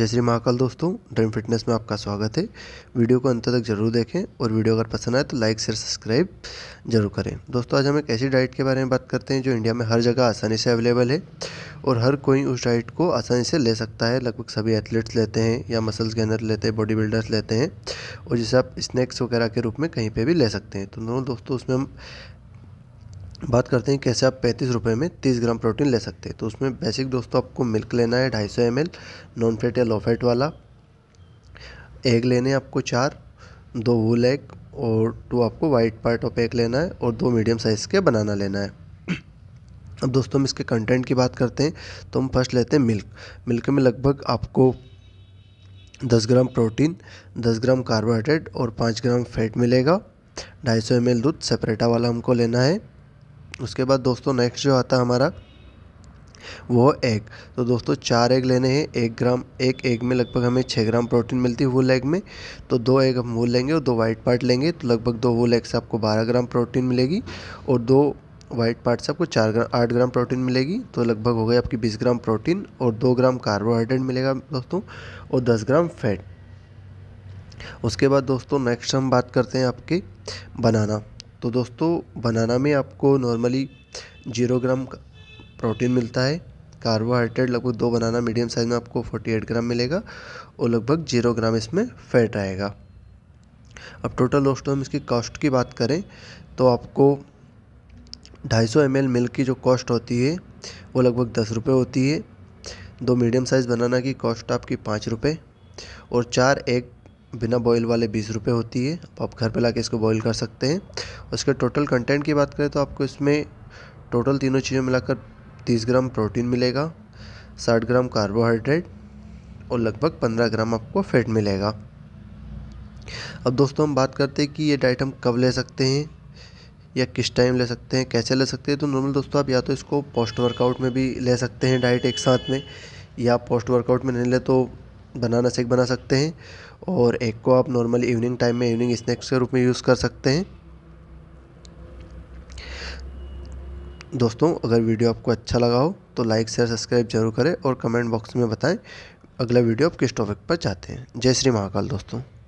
जय श्री महाकाल दोस्तों dream fitness में आपका स्वागत है वीडियो को अंत तक जरूर देखें और वीडियो अगर पसंद आए तो लाइक शेयर सब्सक्राइब जरूर करें दोस्तों आज हम एक ऐसी डाइट के बारे में बात करते हैं जो इंडिया में हर जगह आसानी से अवेलेबल है और हर कोई उस डाइट को आसानी से ले सकता है लगभग सभी एथलीट्स लेते हैं या मसल्स गेनर लेते हैं बॉडी बिल्डर्स लेते हैं और जिसे आप स्नैक्स वगैरह के रूप में कहीं पर भी ले सकते हैं तो दोस्तों उसमें हम बात करते हैं कैसे आप पैंतीस रुपये में तीस ग्राम प्रोटीन ले सकते हैं तो उसमें बेसिक दोस्तों आपको मिल्क लेना है ढाई सौ एम एल नॉन फैट या लो फैट वाला एग लेने आपको चार दो वूल एग और टू आपको वाइट पार्ट ऑफ एग लेना है और दो मीडियम साइज़ के बनाना लेना है अब दोस्तों हम इसके कंटेंट की बात करते हैं तो हम फर्स्ट लेते हैं मिल्क मिल्क में लगभग आपको दस ग्राम प्रोटीन दस ग्राम कार्बोहाइड्रेट और पाँच ग्राम फैट मिलेगा ढाई सौ एम दूध सेपरेटा वाला हमको लेना है उसके बाद दोस्तों नेक्स्ट जो आता है हमारा वो एग तो दोस्तों चार एग लेने हैं एक ग्राम एक एग में लगभग हमें छः ग्राम प्रोटीन मिलती है वुल एग में तो दो एग हम वो लेंगे और दो वाइट पार्ट लेंगे तो लगभग दो वूल एग से आपको बारह ग्राम प्रोटीन मिलेगी और दो वाइट पार्ट से आपको चार ग्राम आठ ग्राम प्रोटीन मिलेगी तो लगभग हो गई आपकी बीस ग्राम प्रोटीन और दो ग्राम कार्बोहाइड्रेट मिलेगा दोस्तों और दस ग्राम फैट उसके बाद दोस्तों नेक्स्ट हम बात करते हैं आपके बनाना तो दोस्तों बनाना में आपको नॉर्मली जीरो ग्राम प्रोटीन मिलता है कार्बोहाइड्रेट लगभग दो बनाना मीडियम साइज़ में आपको 48 ग्राम मिलेगा और लगभग जीरो ग्राम इसमें फैट आएगा अब टोटल दोस्तों हम इसकी कॉस्ट की बात करें तो आपको 250 सौ मिल्क की जो कॉस्ट होती है वो लगभग दस रुपये होती है दो मीडियम साइज़ बनाना की कॉस्ट आपकी पाँच रुपये और चार एग बिना बॉयल वाले बीस रुपये होती है आप घर पे ला इसको बॉईल कर सकते हैं उसके टोटल कंटेंट की बात करें तो आपको इसमें टोटल तीनों चीज़ें मिलाकर तीस ग्राम प्रोटीन मिलेगा साठ ग्राम कार्बोहाइड्रेट और लगभग पंद्रह ग्राम आपको फैट मिलेगा अब दोस्तों हम बात करते हैं कि ये डाइट हम कब ले सकते हैं या किस टाइम ले सकते हैं कैसे ले सकते हैं तो नॉर्मल दोस्तों आप या तो इसको पोस्ट वर्कआउट में भी ले सकते हैं डाइट एक साथ में या पोस्ट वर्कआउट में नहीं ले तो बनाना शेक बना सकते हैं और एक को आप नॉर्मली इवनिंग टाइम में इवनिंग स्नैक्स के रूप में यूज़ कर सकते हैं दोस्तों अगर वीडियो आपको अच्छा लगा हो तो लाइक शेयर सब्सक्राइब जरूर करें और कमेंट बॉक्स में बताएं अगला वीडियो आप किस टॉपिक पर चाहते हैं जय श्री महाकाल दोस्तों